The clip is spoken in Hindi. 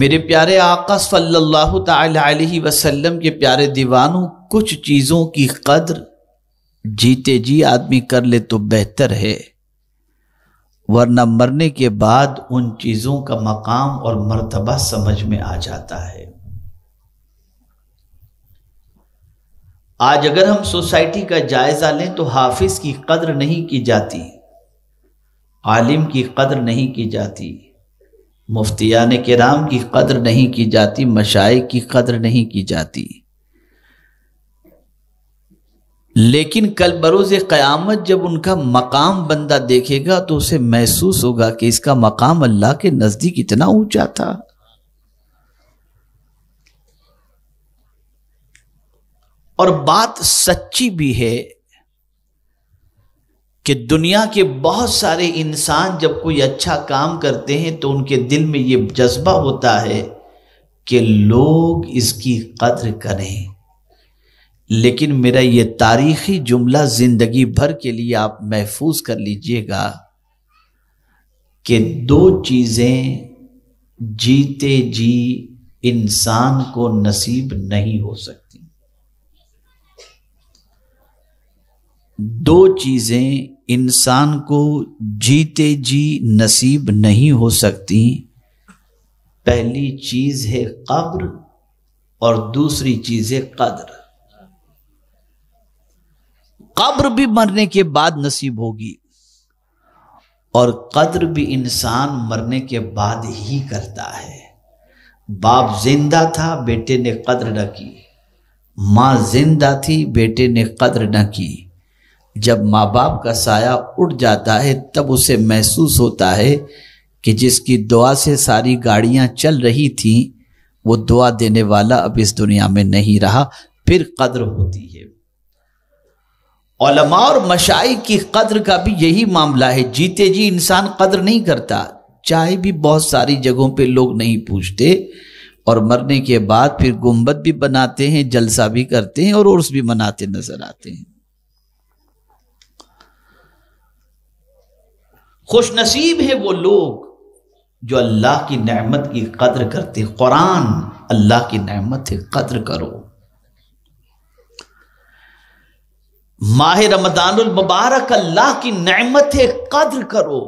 मेरे प्यारे आका सल्लल्लाहु अलैहि वसल्लम के प्यारे दीवानों कुछ चीज़ों की कदर जीते जी आदमी कर ले तो बेहतर है वरना मरने के बाद उन चीज़ों का मकाम और मर्तबा समझ में आ जाता है आज अगर हम सोसाइटी का जायज़ा लें तो हाफिज़ की कदर नहीं की जाती आलिम की कदर नहीं की जाती मुफ्तियान कराम की कदर नहीं की जाती मशाए की कदर नहीं की जाती लेकिन कल बरोज क़यामत जब उनका मकाम बंदा देखेगा तो उसे महसूस होगा कि इसका मकाम अल्लाह के नज़दीक इतना ऊंचा था और बात सच्ची भी है कि दुनिया के बहुत सारे इंसान जब कोई अच्छा काम करते हैं तो उनके दिल में ये जज्बा होता है कि लोग इसकी कद्र करें लेकिन मेरा ये तारीखी जुमला ज़िंदगी भर के लिए आप महफूज कर लीजिएगा कि दो चीज़ें जीते जी इंसान को नसीब नहीं हो सकती दो चीज़ें इंसान को जीते जी नसीब नहीं हो सकती पहली चीज़ है कब्र और दूसरी चीज़ है कदर कब्र भी मरने के बाद नसीब होगी और कद्र भी इंसान मरने के बाद ही करता है बाप जिंदा था बेटे ने कद्र न की माँ जिंदा थी बेटे ने कद्र न की जब माँ बाप का साया उठ जाता है तब उसे महसूस होता है कि जिसकी दुआ से सारी गाड़ियाँ चल रही थीं वो दुआ देने वाला अब इस दुनिया में नहीं रहा फिर कद्र होती है ओलमा और मशाई की कद्र का भी यही मामला है जीते जी इंसान कद्र नहीं करता चाहे भी बहुत सारी जगहों पे लोग नहीं पूछते और मरने के बाद फिर गुम्बद भी बनाते हैं जलसा भी करते हैं और उर्स भी मनाते नजर आते हैं खुश नसीब है वो लोग जो अल्लाह की नहमत की कद्र करते कुरान अल्लाह की नहमत है कद्र करो माह रमदान मुबारक अल्लाह की नहमत है कद्र करो